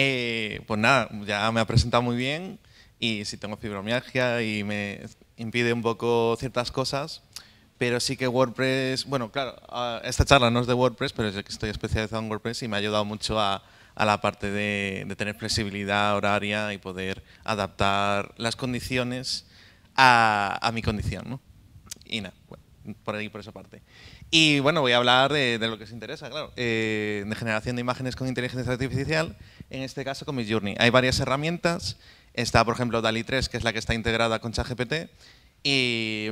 Eh, pues nada, ya me ha presentado muy bien y si tengo fibromialgia y me impide un poco ciertas cosas, pero sí que WordPress, bueno, claro, esta charla no es de WordPress, pero es que estoy especializado en WordPress y me ha ayudado mucho a, la parte de, tener flexibilidad horaria y poder adaptar las condiciones a, mi condición, ¿no? Y nada, por ahí, por esa parte. Y bueno, voy a hablar de, lo que os interesa, claro, eh, de generación de imágenes con inteligencia artificial en este caso con Midjourney. Journey. Hay varias herramientas. Está, por ejemplo, DALI 3, que es la que está integrada con ChatGPT, y,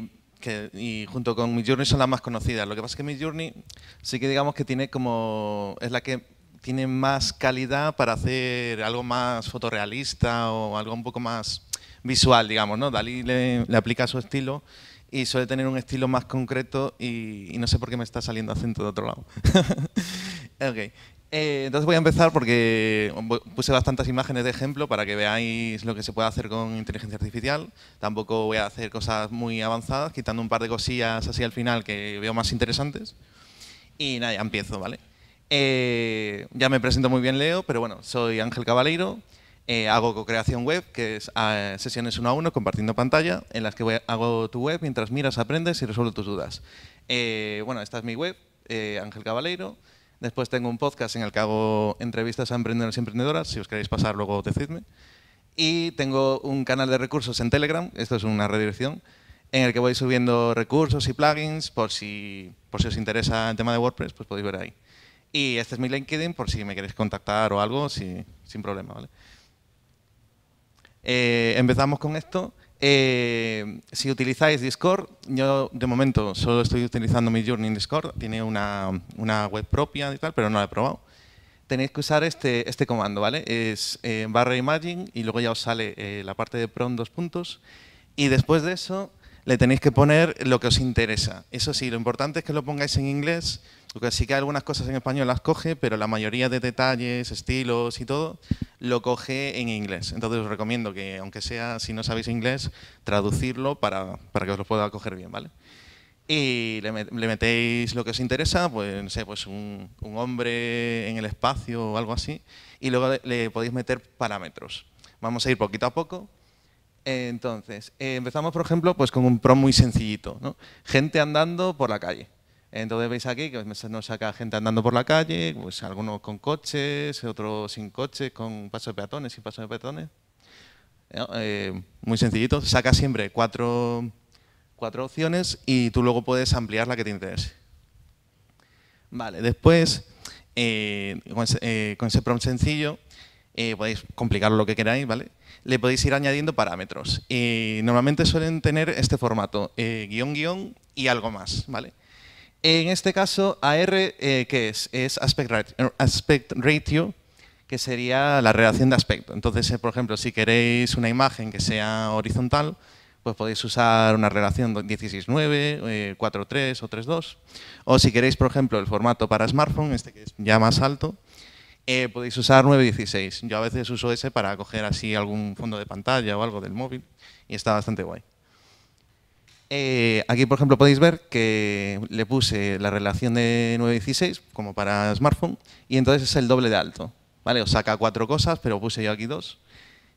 y junto con Midjourney Journey son las más conocidas. Lo que pasa es que Midjourney Journey sí que digamos que tiene como... es la que tiene más calidad para hacer algo más fotorrealista o algo un poco más visual, digamos, ¿no? Dalí le, aplica su estilo y suele tener un estilo más concreto y, y, no sé por qué me está saliendo acento de otro lado. okay. Eh, entonces voy a empezar porque puse bastantes imágenes de ejemplo para que veáis lo que se puede hacer con inteligencia artificial. Tampoco voy a hacer cosas muy avanzadas, quitando un par de cosillas así al final que veo más interesantes. Y nada, ya empiezo, ¿vale? Eh, ya me presento muy bien Leo, pero bueno, soy Ángel Cabaleiro. Eh, hago co-creación web, que es ah, sesiones uno a uno, compartiendo pantalla, en las que hago tu web mientras miras, aprendes y resuelvo tus dudas. bueno, esta es mi web, Ángel Cabaleiro. Después tengo un podcast en el que hago entrevistas a emprendedores y emprendedoras. Si os queréis pasar, luego decidme. Y tengo un canal de recursos en Telegram, esto es una redirección, en el que voy subiendo recursos y plugins por si, por si os interesa el tema de WordPress, pues podéis ver ahí. Y este es mi LinkedIn por si me queréis contactar o algo, sin problema. ¿vale? Eh, empezamos con esto. Eh, si utilizáis Discord, yo de momento solo estoy utilizando mi Journey en Discord, tiene una, web propia y tal, pero no la he probado. Tenéis que usar este, este comando, ¿vale? Es eh, barra imaging y luego ya os sale eh, la parte de prom dos puntos. Y después de eso le tenéis que poner lo que os interesa. Eso sí, lo importante es que lo pongáis en inglés, porque sí que algunas cosas en español las coge, pero la mayoría de detalles, estilos y todo, lo coge en inglés. Entonces os recomiendo que, aunque sea si no sabéis inglés, traducirlo para, que os lo pueda coger bien, ¿vale? Y le, metéis lo que os interesa, pues, pues un, hombre en el espacio o algo así, y luego le podéis meter parámetros. Vamos a ir poquito a poco, entonces, eh, empezamos, por ejemplo, pues con un prompt muy sencillito, Gente andando por la calle. Entonces veis aquí que nos saca gente andando por la calle, pues algunos con coches, otros sin coches, con paso de peatones, sin paso de peatones. Eh, muy sencillito, saca siempre cuatro, cuatro opciones y tú luego puedes ampliar la que te interese. Vale, después, eh, con, ese, con ese prom sencillo, eh, podéis complicarlo lo que queráis, ¿vale? Le podéis ir añadiendo parámetros. y normalmente suelen tener este formato, eh, guión, guión y algo más, ¿vale? En este caso, AR, eh, ¿qué es? Es er, aspect, ratio, que sería la relación de aspecto. Entonces, por ejemplo, si queréis una imagen que sea horizontal, pues podéis usar una relación 16.9, eh, 4.3 o 3.2. O si queréis, por ejemplo, el formato para smartphone, este que es ya más alto, eh, podéis usar 916. Yo a veces uso ese para coger así algún fondo de pantalla o algo del móvil y está bastante guay. Eh, aquí, por ejemplo, podéis ver que le puse la relación de 916 como para smartphone y entonces es el doble de alto. ¿vale? Os saca cuatro cosas, pero puse yo aquí dos.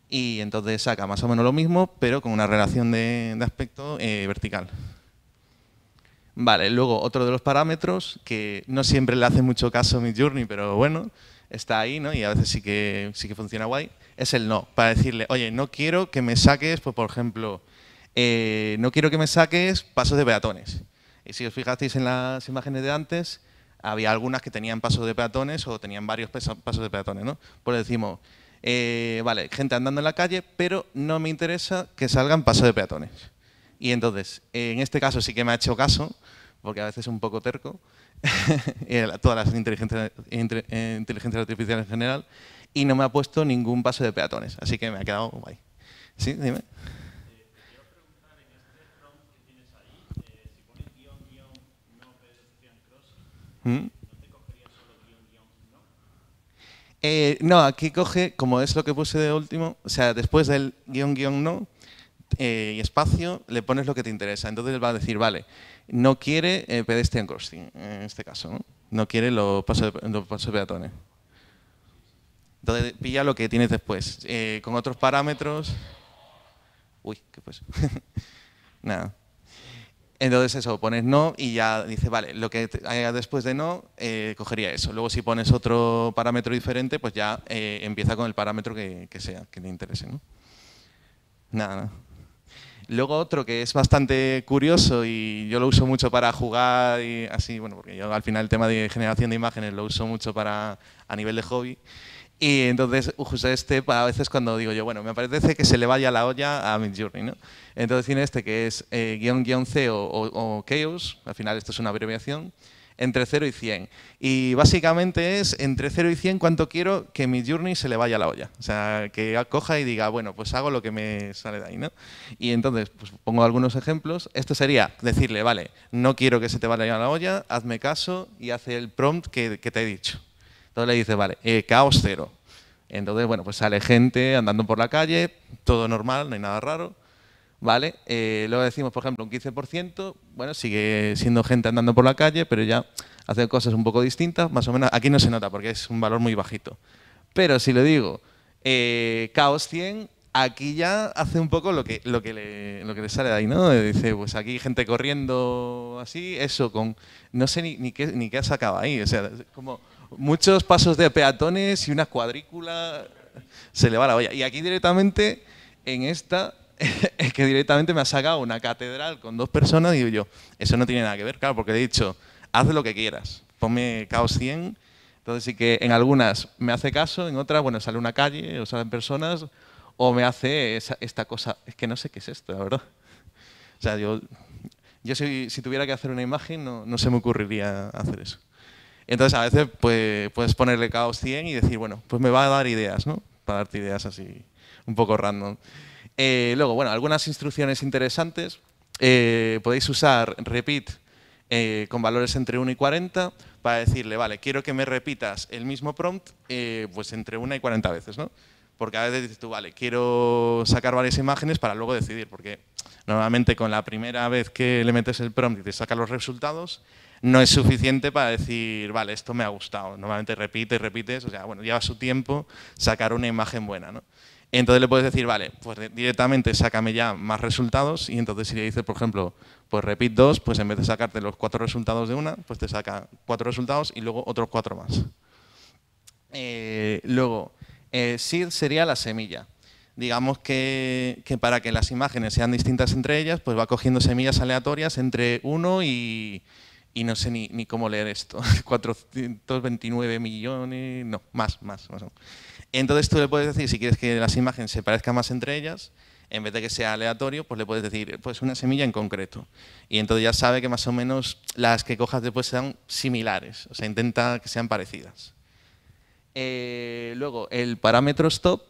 Y entonces saca más o menos lo mismo, pero con una relación de, aspecto eh, vertical. Vale, luego otro de los parámetros, que no siempre le hace mucho caso a mi journey, pero bueno, está ahí, ¿no? Y a veces sí que, sí que funciona guay, es el no, para decirle, oye, no quiero que me saques, pues por ejemplo, eh, no quiero que me saques pasos de peatones. Y si os fijasteis en las imágenes de antes, había algunas que tenían pasos de peatones o tenían varios pasos de peatones, ¿no? Pues decimos, eh, vale, gente andando en la calle, pero no me interesa que salgan pasos de peatones. Y entonces, en este caso sí que me ha hecho caso, porque a veces es un poco terco, todas las inteligencias, eh, inteligencia artificiales en general, y no me ha puesto ningún paso de peatones, así que me ha quedado guay. ¿Sí? Dime. ¿Mm? Eh, no, aquí coge, como es lo que puse de último, o sea, después del guión, guión, no, eh, y espacio, le pones lo que te interesa. Entonces va a decir, vale, no quiere eh, pedestrian crossing, en este caso, ¿no? quiere los pasos, los peatones. Entonces pilla lo que tienes después, eh, con otros parámetros. Uy, ¿qué pues? Nada. Entonces eso, pones no y ya dice, vale, lo que haya después de no, eh, cogería eso. Luego si pones otro parámetro diferente, pues ya empieza con el parámetro que, que sea, que le interese. ¿no? Nada, nada. Luego otro que es bastante curioso y yo lo uso mucho para jugar y así, bueno, porque yo al final el tema de generación de imágenes lo uso mucho para a nivel de hobby. Y entonces uh, uso este para a veces cuando digo yo, bueno, me parece que se le vaya la olla a Midjourney, ¿no? Entonces tiene este que es eh, guión guión C o, o Chaos, al final esto es una abreviación, entre 0 y 100. Y básicamente es entre 0 y 100 cuánto quiero que mi journey se le vaya a la olla. O sea, que coja y diga, bueno, pues hago lo que me sale de ahí, ¿no? Y entonces, pues pongo algunos ejemplos. Esto sería decirle, vale, no quiero que se te vaya a la olla, hazme caso y hace el prompt que, te he dicho. Entonces le dice, vale, eh, caos cero. Entonces, bueno, pues sale gente andando por la calle, todo normal, no hay nada raro ¿vale? Eh, luego decimos, por ejemplo, un 15%, bueno, sigue siendo gente andando por la calle, pero ya hace cosas un poco distintas, más o menos, aquí no se nota porque es un valor muy bajito. Pero si le digo, eh, Caos 100, aquí ya hace un poco lo que, lo que, le, lo que le sale de ahí, ¿no? Dice, pues aquí gente corriendo así, eso, con, no sé ni, ni qué, ni qué ha sacado ahí, o sea, como muchos pasos de peatones y una cuadrícula, se le va la olla. Y aquí directamente, en esta, es que directamente me ha sacado una catedral con dos personas y digo yo, eso no tiene nada que ver, claro, porque he dicho, haz lo que quieras, ponme caos 100. Entonces sí que en algunas me hace caso, en otras, bueno, sale una calle o salen personas o me hace esta cosa, es que no sé qué es esto, la verdad. O sea, yo, yo si, tuviera que hacer una imagen no, se me ocurriría hacer eso. Entonces a veces pues, puedes ponerle caos 100 y decir, bueno, pues me va a dar ideas, ¿no? Para darte ideas así un poco random. Eh, luego, bueno, algunas instrucciones interesantes. Eh, podéis usar repeat eh, con valores entre 1 y 40 para decirle, vale, quiero que me repitas el mismo prompt pues entre 1 y 40 veces, ¿no? Porque a veces dices tú, vale, quiero sacar varias imágenes para luego decidir, porque normalmente con la primera vez que le metes el prompt y te saca los resultados, no es suficiente para decir, vale, esto me ha gustado. Normalmente repite, repites, o sea, bueno, lleva su tiempo sacar una imagen buena, ¿no? Entonces le puedes decir, vale, pues directamente sácame ya más resultados y entonces si le dices, por ejemplo, pues repeat dos, pues en vez de sacarte los cuatro resultados de una, pues te saca cuatro resultados y luego otros cuatro más. Eh, luego, eh, seed sería la semilla. Digamos que, para que las imágenes sean distintas entre ellas, pues va cogiendo semillas aleatorias entre uno y, y no sé ni, ni, cómo leer esto, 429 millones, no, más, más, más. Entonces tú le puedes decir, si quieres que las imágenes se parezcan más entre ellas, en vez de que sea aleatorio, pues le puedes decir, pues una semilla en concreto. Y entonces ya sabe que más o menos las que cojas después sean similares, o sea, intenta que sean parecidas. Eh, luego, el parámetro stop,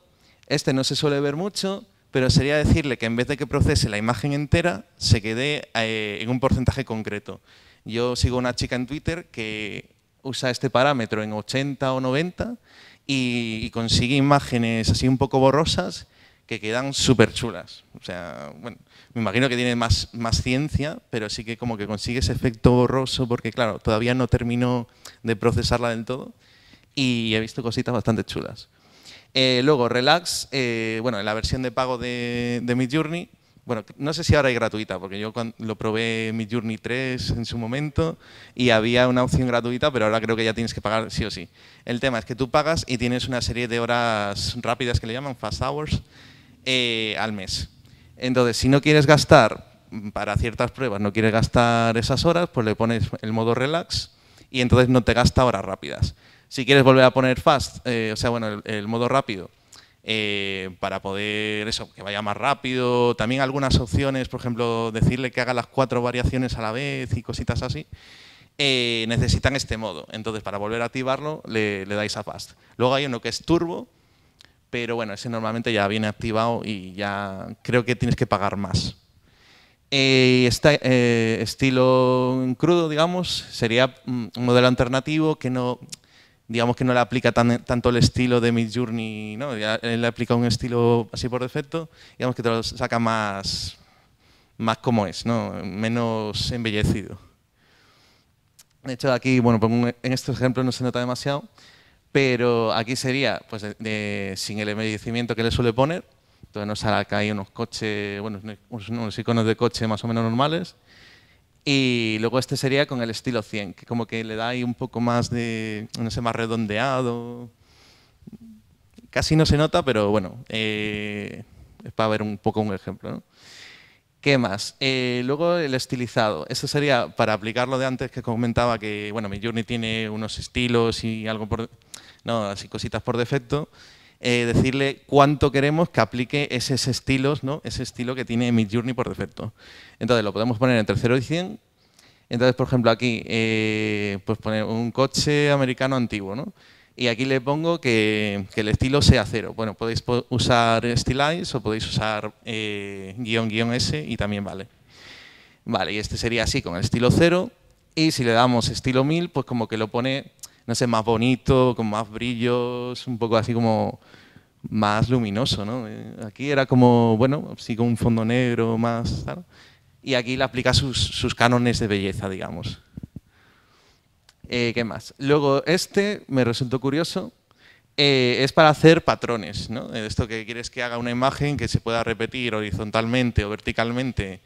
este no se suele ver mucho, pero sería decirle que en vez de que procese la imagen entera, se quede eh, en un porcentaje concreto. Yo sigo una chica en Twitter que usa este parámetro en 80 o 90 y, consigue imágenes así un poco borrosas que quedan súper chulas. O sea, bueno, me imagino que tiene más, más ciencia, pero sí que como que consigue ese efecto borroso porque, claro, todavía no termino de procesarla del todo y he visto cositas bastante chulas. Eh, luego, Relax, eh, bueno, en la versión de pago de, de Midjourney bueno, no sé si ahora es gratuita, porque yo lo probé en mi Journey 3 en su momento y había una opción gratuita, pero ahora creo que ya tienes que pagar sí o sí. El tema es que tú pagas y tienes una serie de horas rápidas que le llaman fast hours eh, al mes. Entonces, si no quieres gastar mm, para ciertas pruebas, no quieres gastar esas horas, pues le pones el modo relax y entonces no te gasta horas rápidas. Si quieres volver a poner fast, eh, o sea, bueno, el modo rápido, eh, para poder eso, que vaya más rápido. También algunas opciones, por ejemplo, decirle que haga las cuatro variaciones a la vez y cositas así. Eh, necesitan este modo. Entonces, para volver a activarlo, le, dais a Fast. Luego hay uno que es Turbo, pero bueno, ese normalmente ya viene activado y ya creo que tienes que pagar más. Eh, eh estilo crudo, digamos, sería mm, un modelo alternativo que no, digamos que no le aplica tanto el estilo de Mid Journey, ¿no? le aplica un estilo así por defecto, digamos que te lo saca más, más como es, ¿no? menos embellecido. De hecho, aquí, bueno, pues, en estos ejemplos no se nota demasiado, pero aquí sería pues, sin el embellecimiento que le suele poner, entonces nos saca ahí unos coches, bueno, unos, unos iconos de coche más o menos normales, y luego este sería con el estilo 100, que como que le da ahí un poco más de, no sé, más redondeado. Casi no se nota, pero bueno, eh, es para ver un poco un ejemplo. ¿no? ¿Qué más? Eh, luego el estilizado. Eso sería para aplicar de antes que comentaba que, bueno, mi Journey tiene unos estilos y algo por... No, así cositas por defecto. Eh, decirle cuánto queremos que aplique esos estilos, ¿no? ese estilo que tiene Midjourney por defecto. Entonces lo podemos poner entre 0 y 100. Entonces, por ejemplo, aquí, eh, pues poner un coche americano antiguo, ¿no? Y aquí le pongo que, el estilo sea cero. Bueno, podéis usar stylize o podéis usar eh, guión guión S y también vale. Vale, y este sería así con el estilo cero. Y si le damos estilo 1000, pues como que lo pone no sé, más bonito, con más brillos, un poco así como más luminoso, ¿no? Eh, aquí era como, bueno, sí con un fondo negro más... y aquí le aplica sus, cánones de belleza, digamos. Eh, ¿Qué más? Luego este me resultó curioso. Eh, es para hacer patrones, ¿no? Esto que quieres que haga una imagen que se pueda repetir horizontalmente o verticalmente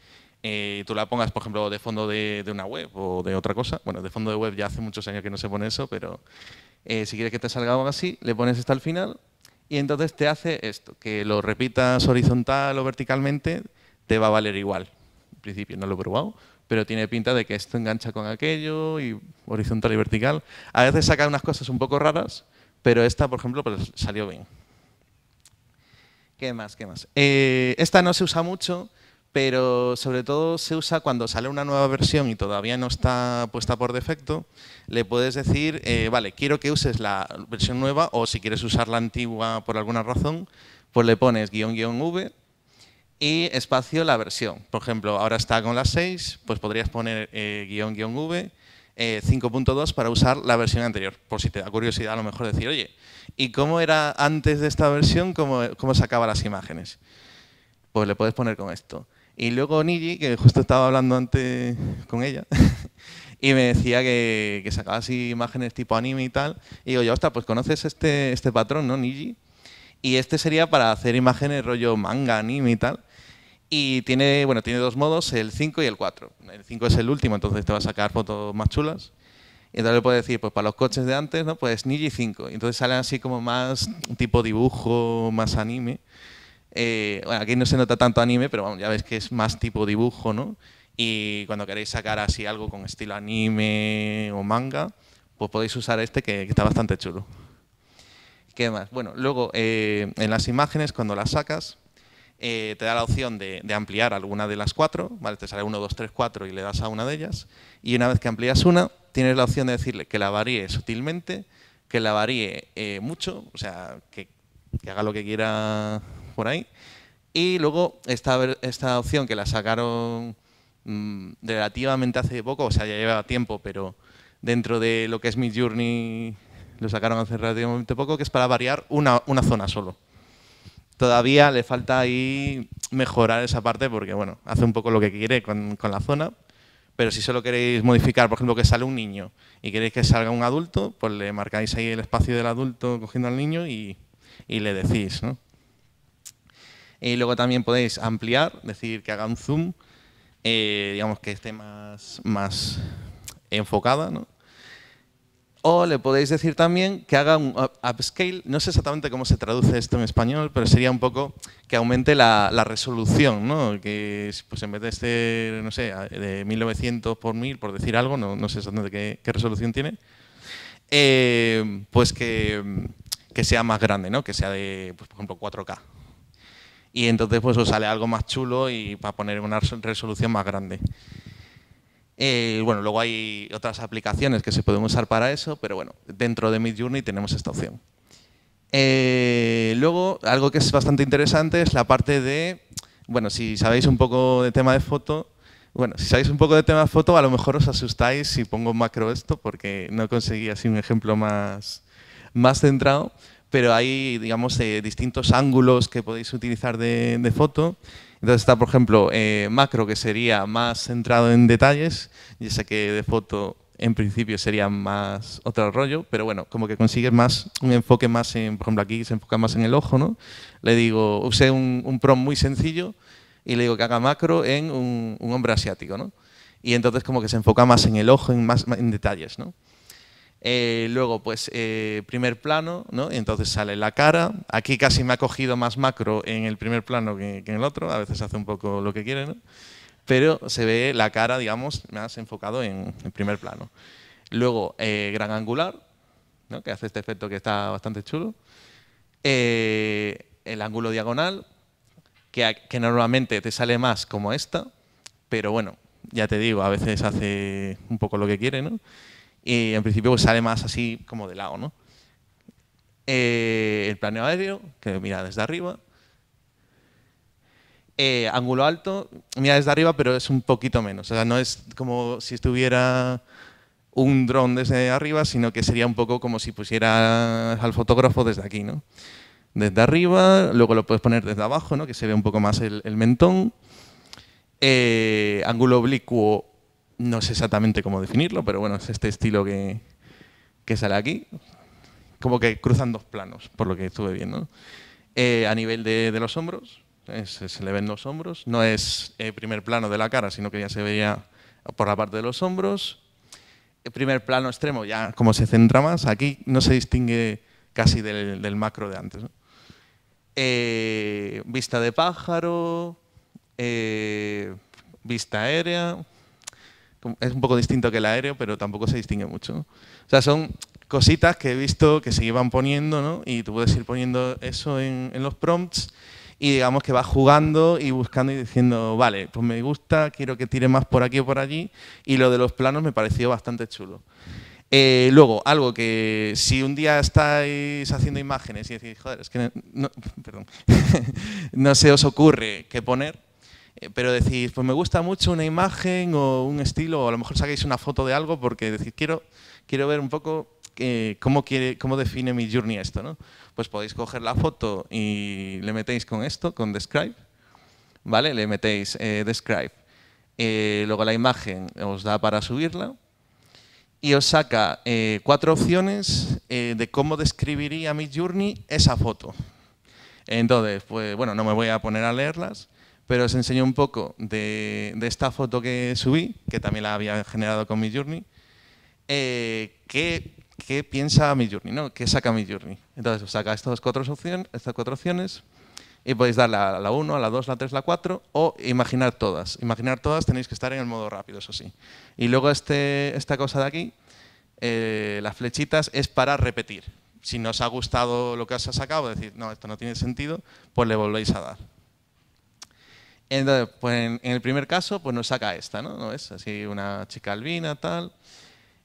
eh, tú la pongas, por ejemplo, de fondo de, una web o de otra cosa. Bueno, de fondo de web ya hace muchos años que no se pone eso, pero eh, si quieres que te salga algo así, le pones hasta al final y entonces te hace esto, que lo repitas horizontal o verticalmente, te va a valer igual. En principio no lo he probado, pero tiene pinta de que esto engancha con aquello y horizontal y vertical. A veces saca unas cosas un poco raras, pero esta, por ejemplo, pues salió bien. ¿Qué más? ¿Qué más? Eh, esta no se usa mucho, pero sobre todo se usa cuando sale una nueva versión y todavía no está puesta por defecto, le puedes decir, eh, vale, quiero que uses la versión nueva o si quieres usar la antigua por alguna razón, pues le pones guión guión V y espacio la versión. Por ejemplo, ahora está con las 6, pues podrías poner eh, guión guión V 5.2 eh, para usar la versión anterior, por si te da curiosidad a lo mejor decir, oye, ¿y cómo era antes de esta versión? ¿Cómo, cómo sacaba las imágenes? Pues le puedes poner con esto. Y luego Niji, que justo estaba hablando antes con ella, y me decía que, que, sacaba así imágenes tipo anime y tal. Y digo, ya, hasta pues conoces este, este patrón, ¿no, Niji? Y este sería para hacer imágenes rollo manga, anime y tal. Y tiene, bueno, tiene dos modos, el 5 y el 4. El 5 es el último, entonces te va a sacar fotos más chulas. Y entonces le puedes decir, pues para los coches de antes, ¿no? Pues Niji 5. entonces salen así como más tipo dibujo, más anime. Eh, bueno, aquí no se nota tanto anime, pero ya ves que es más tipo dibujo, ¿no? Y cuando queréis sacar así algo con estilo anime o manga, pues podéis usar este que, está bastante chulo. ¿Qué más? Bueno, luego eh, en las imágenes, cuando las sacas, eh, te da la opción de, ampliar alguna de las cuatro, ¿vale? te sale 1, 2, 3, 4 y le das a una de ellas, y una vez que amplías una, tienes la opción de decirle que la varíe sutilmente, que la varíe mucho, o sea, que, que haga lo que quiera por ahí. Y luego esta, esta opción que la sacaron mm, relativamente hace poco, o sea, ya lleva tiempo, pero dentro de lo que es Mid Journey lo sacaron hace relativamente poco, que es para variar una, una zona solo. Todavía le falta ahí mejorar esa parte porque, bueno, hace un poco lo que quiere con, la zona, pero si solo queréis modificar, por ejemplo, que sale un niño y queréis que salga un adulto, pues le marcáis ahí el espacio del adulto cogiendo al niño y, y le decís, ¿no? Y eh, luego también podéis ampliar, decir que haga un zoom, eh, digamos que esté más, más enfocada, ¿no? O le podéis decir también que haga un upscale, no sé exactamente cómo se traduce esto en español, pero sería un poco que aumente la, resolución, ¿no? que pues en vez de ser, este, no sé, de 1900 por 1000, por decir algo, no, sé exactamente qué, resolución tiene, eh, pues que, que, sea más grande, ¿no? que sea de, pues, por ejemplo, 4K y entonces pues os sale algo más chulo y para poner una resolución más grande. Eh, bueno, luego hay otras aplicaciones que se pueden usar para eso, pero bueno, dentro de Midjourney tenemos esta opción. Eh, luego, algo que es bastante interesante es la parte de, bueno, si sabéis un poco de tema de foto, bueno, si sabéis un poco de tema de foto, a lo mejor os asustáis si pongo macro esto, porque no conseguí así un ejemplo más, más centrado, pero hay, digamos, eh, distintos ángulos que podéis utilizar de, foto. Entonces está, por ejemplo, eh, macro, que sería más centrado en detalles, y sé que de foto en principio sería más otro rollo, pero bueno, como que consigues más, un enfoque más en, por ejemplo, aquí se enfoca más en el ojo, ¿no? Le digo, usé un, un prom muy sencillo y le digo que haga macro en un, un hombre asiático, ¿no? Y entonces como que se enfoca más en el ojo, en más en detalles, ¿no? Eh, luego, pues, eh, primer plano, ¿no? Y entonces sale la cara. Aquí casi me ha cogido más macro en el primer plano que, en el otro. A veces hace un poco lo que quiere, ¿no? Pero se ve la cara, digamos, más enfocado en el primer plano. Luego, eh, gran angular, ¿no? que hace este efecto que está bastante chulo. el ángulo diagonal, que, que normalmente te sale más como esta, pero bueno, ya te digo, a veces hace un poco lo que quiere, ¿no? y en principio pues, sale más así como de lado, ¿no? Eh, el planeo aéreo, que mira desde arriba. Eh, ángulo alto, mira desde arriba, pero es un poquito menos. O sea, no es como si estuviera un dron desde arriba, sino que sería un poco como si pusieras al fotógrafo desde aquí, ¿no? Desde arriba, luego lo puedes poner desde abajo, Que se ve un poco más el, mentón. Eh, ángulo oblicuo no sé exactamente cómo definirlo, pero bueno, es este estilo que, sale aquí. Como que cruzan dos planos, por lo que estuve viendo. Eh, a nivel de, los hombros, se le ven los hombros. No es eh, primer plano de la cara, sino que ya se veía por la parte de los hombros. Eh, primer plano extremo, ya como se centra más, aquí no se distingue casi del, macro de antes. vista de pájaro, vista aérea, es un poco distinto que el aéreo, pero tampoco se distingue mucho. O sea, son cositas que he visto que se iban poniendo, ¿no? Y tú puedes ir poniendo eso en, los prompts y digamos que vas jugando y buscando y diciendo, vale, pues me gusta, quiero que tire más por aquí o por allí, y lo de los planos me pareció bastante chulo. Eh, luego, algo que si un día estáis haciendo imágenes y decís, joder, es que no se os ocurre qué poner, eh, pero decís, pues me gusta mucho una imagen o un estilo, o a lo mejor saquéis una foto de algo porque decís, quiero, quiero ver un poco eh, cómo, cómo define mi journey esto, ¿no? Pues podéis coger la foto y le metéis con esto, con Describe, ¿vale? Le metéis eh, Describe. luego la imagen os da para subirla y os saca cuatro opciones de cómo describiría mi journey esa foto. Entonces, pues bueno, no me voy a poner a leerlas, pero os enseño un poco de, esta foto que subí, que también la había generado con mi Journey, eh, ¿qué, piensa mi Journey? ¿no? ¿Qué saca mi Journey? Entonces os saca estas cuatro, opciones, estas cuatro opciones y podéis darle a la 1, a la 2, a la 3, a la 4 o imaginar todas. Imaginar todas tenéis que estar en el modo rápido, eso sí. Y luego este, esta cosa de aquí, eh, las flechitas, es para repetir. Si no os ha gustado lo que os ha sacado, decir, no, esto no tiene sentido, pues le volvéis a dar pues en, el primer caso, pues nos saca esta, ¿no? es? Así una chica albina, tal,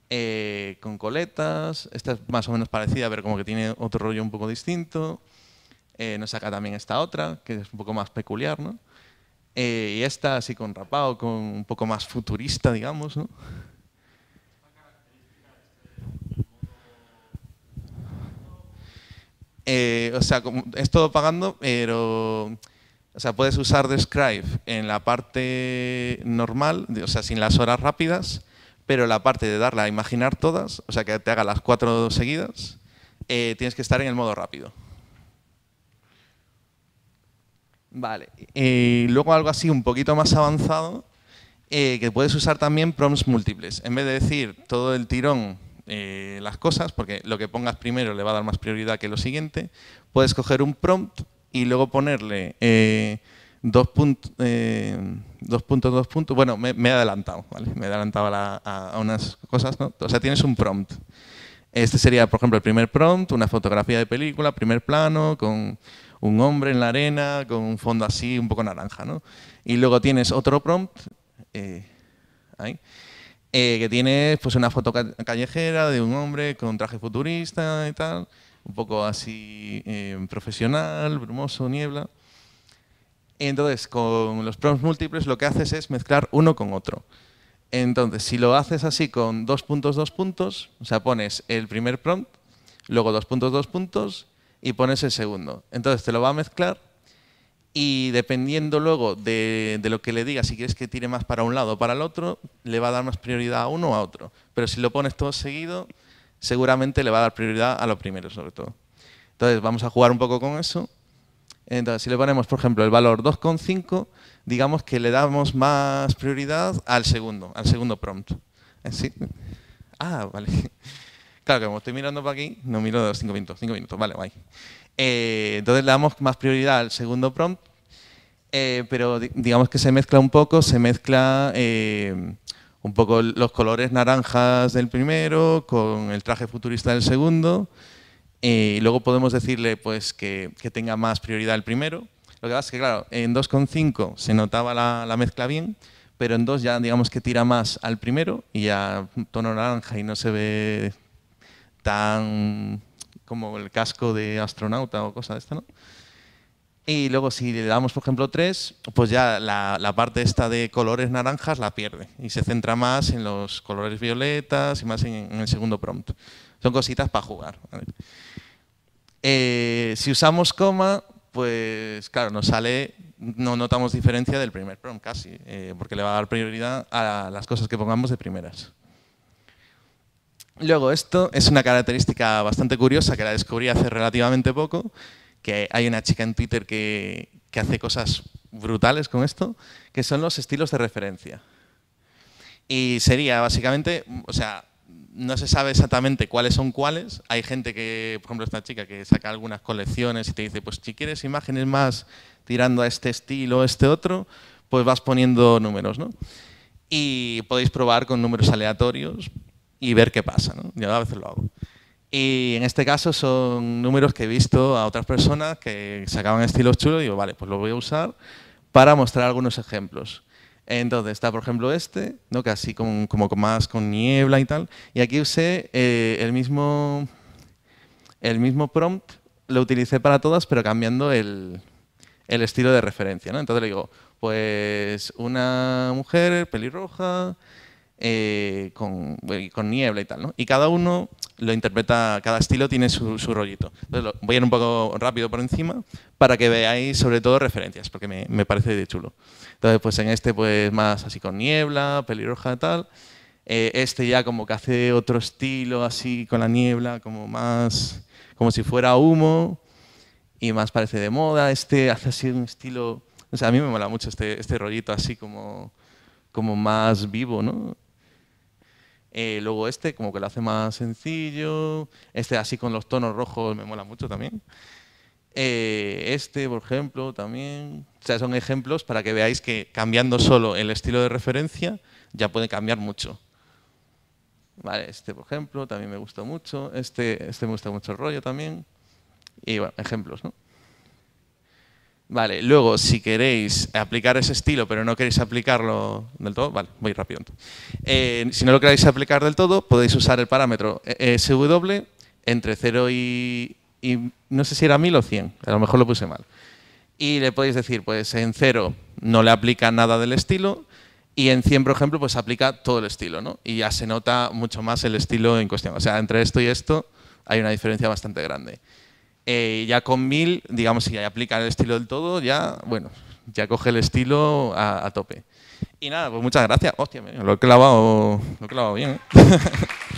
eh, con coletas. Esta es más o menos parecida, pero como que tiene otro rollo un poco distinto. Eh, nos saca también esta otra, que es un poco más peculiar, ¿no? Eh, y esta así con rapado, con un poco más futurista, digamos, ¿no? o sea, es todo pagando, pero o sea, puedes usar Describe en la parte normal, o sea, sin las horas rápidas, pero la parte de darle a imaginar todas, o sea, que te haga las cuatro seguidas, eh, tienes que estar en el modo rápido. Vale. Eh, luego algo así un poquito más avanzado, eh, que puedes usar también prompts múltiples. En vez de decir todo el tirón eh, las cosas, porque lo que pongas primero le va a dar más prioridad que lo siguiente, puedes coger un prompt y luego ponerle eh, eh, dos, puntos, dos puntos. Bueno, me, he adelantado, ¿vale? Me he adelantado a, unas cosas, ¿no? O sea, tienes un prompt. Este sería, por ejemplo, el primer prompt, una fotografía de película, primer plano, con un hombre en la arena, con un fondo así, un poco naranja, ¿no? Y luego tienes otro prompt, eh, que tiene pues, una foto callejera de un hombre con traje futurista y tal un poco así em, profesional, brumoso, niebla. Entonces, con los prompts múltiples lo que haces es mezclar uno con otro. Entonces, si lo haces así con dos puntos, dos puntos, o sea, pones el primer prompt, luego dos puntos, dos puntos y pones el segundo. Entonces te lo va a mezclar y dependiendo luego de, de, lo que le digas, si quieres que tire más para un lado o para el otro, le va a dar más prioridad a uno o a otro. Pero si lo pones todo seguido, seguramente le va a dar prioridad a lo primero, sobre todo. Entonces, vamos a jugar un poco con eso. Entonces, si le ponemos, por ejemplo, el valor 2,5, digamos que le damos más prioridad al segundo, al segundo prompt. ¿Eh? ¿Sí? Ah, vale. Claro, que como estoy mirando para aquí, no miro los 5 minutos, Cinco minutos, vale, guay. Eh, entonces le damos más prioridad al segundo prompt, eh, pero digamos que se mezcla un poco, se mezcla un poco los colores naranjas del primero, con el traje futurista del segundo, y luego podemos decirle pues, que, tenga más prioridad el primero. Lo que pasa es que, claro, en 2,5 se notaba la, mezcla bien, pero en 2 ya digamos que tira más al primero y ya tono naranja y no se ve tan como el casco de astronauta o cosa de esta, ¿no? Y luego si le damos, por ejemplo, 3, pues ya la, parte esta de colores naranjas la pierde y se centra más en los colores violetas y más en, el segundo prompt. Son cositas para jugar. Eh, si usamos coma, pues claro, nos sale, no notamos diferencia del primer prompt casi, eh, porque le va a dar prioridad a las cosas que pongamos de primeras. Luego, esto es una característica bastante curiosa que la descubrí hace relativamente poco, que hay una chica en Twitter que, que hace cosas brutales con esto, que son los estilos de referencia. Y sería básicamente, o sea, no se sabe exactamente cuáles son cuáles. Hay gente que, por ejemplo, esta chica que saca algunas colecciones y te dice, pues si quieres imágenes más tirando a este estilo, o este otro, pues vas poniendo números, ¿no? Y podéis probar con números aleatorios y ver qué pasa, ¿no? Yo a veces lo hago. Y en este caso son números que he visto a otras personas que sacaban estilos chulos y digo, vale, pues lo voy a usar para mostrar algunos ejemplos. Entonces está, por ejemplo, este, ¿no? que así como más con niebla y tal. Y aquí usé eh, el, mismo, el mismo prompt, lo utilicé para todas, pero cambiando el, estilo de referencia. ¿no? Entonces le digo, pues una mujer pelirroja eh, con, eh, con niebla y tal. ¿no? Y cada uno lo interpreta, cada estilo tiene su, su rollito. voy a ir un poco rápido por encima para que veáis sobre todo referencias, porque me, parece de chulo. Entonces, pues en este, pues más así con niebla, pelirroja, y tal. Eh, este ya como que hace otro estilo así con la niebla, como más, como si fuera humo y más parece de moda. Este hace así un estilo, o sea, a mí me mola mucho este, este rollito así como, como más vivo, ¿no? Eh, luego este como que lo hace más sencillo. Este así con los tonos rojos me mola mucho también. Eh, este, por ejemplo, también. O sea, son ejemplos para que veáis que cambiando solo el estilo de referencia ya puede cambiar mucho. Vale, este, por ejemplo, también me gusta mucho. Este, este me gusta mucho el rollo también. Y bueno, ejemplos, ¿no? Vale, luego si queréis aplicar ese estilo pero no queréis aplicarlo del todo, vale, muy rápido. Eh, si no lo queréis aplicar del todo, podéis usar el parámetro e SW entre 0 y, no sé si era 1000 o 100, a lo mejor lo puse mal. Y le podéis decir, pues en 0 no le aplica nada del estilo y en 100, por ejemplo, pues aplica todo el estilo, ¿no? Y ya se nota mucho más el estilo en cuestión. O sea, entre esto y esto hay una diferencia bastante grande. Eh, ya con Mil, digamos, si ya aplica el estilo del todo, ya, bueno, ya coge el estilo a, tope. Y nada, pues muchas gracias. Hostia, lo he clavado, lo he clavado bien. ¿eh?